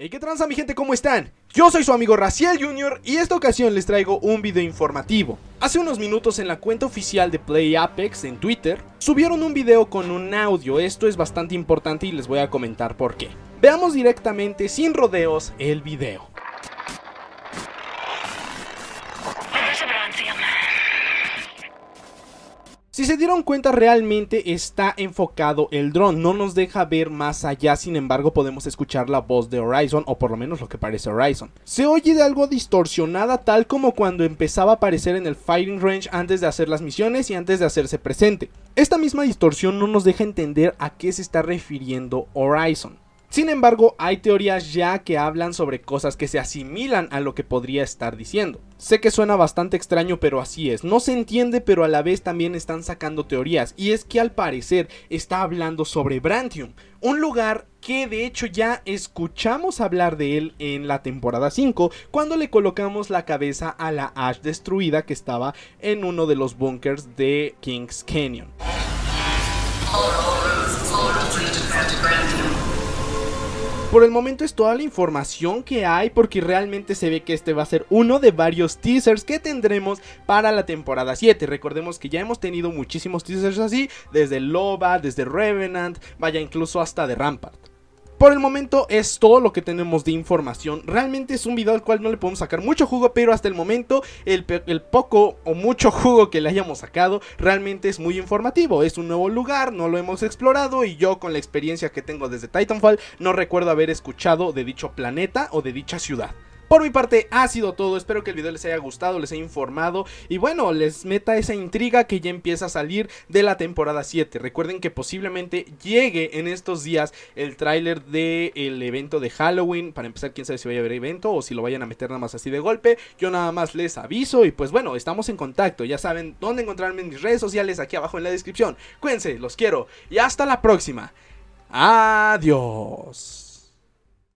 Hey, ¿qué tranza mi gente? ¿Cómo están? Yo soy su amigo Raciel Jr. y esta ocasión les traigo un video informativo. Hace unos minutos en la cuenta oficial de Play Apex en Twitter, subieron un video con un audio, esto es bastante importante y les voy a comentar por qué. Veamos directamente, sin rodeos, el video. Si se dieron cuenta realmente está enfocado el dron, no nos deja ver más allá, sin embargo podemos escuchar la voz de Horizon o por lo menos lo que parece Horizon. Se oye de algo distorsionada tal como cuando empezaba a aparecer en el Firing Range antes de hacer las misiones y antes de hacerse presente. Esta misma distorsión no nos deja entender a qué se está refiriendo Horizon. Sin embargo, hay teorías ya que hablan sobre cosas que se asimilan a lo que podría estar diciendo. Sé que suena bastante extraño, pero así es. No se entiende, pero a la vez también están sacando teorías. Y es que al parecer está hablando sobre Brantium, un lugar que de hecho ya escuchamos hablar de él en la temporada 5, cuando le colocamos la cabeza a la Ash destruida que estaba en uno de los bunkers de King's Canyon. Por el momento es toda la información que hay porque realmente se ve que este va a ser uno de varios teasers que tendremos para la temporada 7. Recordemos que ya hemos tenido muchísimos teasers así, desde Loba, desde Revenant, vaya incluso hasta de Rampart. Por el momento es todo lo que tenemos de información. Realmente es un video al cual no le podemos sacar mucho jugo, pero hasta el momento el, poco o mucho jugo que le hayamos sacado realmente es muy informativo. Es un nuevo lugar, no lo hemos explorado y yo con la experiencia que tengo desde Titanfall no recuerdo haber escuchado de dicho planeta o de dicha ciudad. Por mi parte ha sido todo, espero que el video les haya gustado, les haya informado y bueno, les meta esa intriga que ya empieza a salir de la temporada 7. Recuerden que posiblemente llegue en estos días el tráiler del evento de Halloween, para empezar quién sabe si vaya a haber evento o si lo vayan a meter nada más así de golpe, yo nada más les aviso y pues bueno, estamos en contacto, ya saben dónde encontrarme en mis redes sociales aquí abajo en la descripción. Cuídense, los quiero y hasta la próxima. Adiós.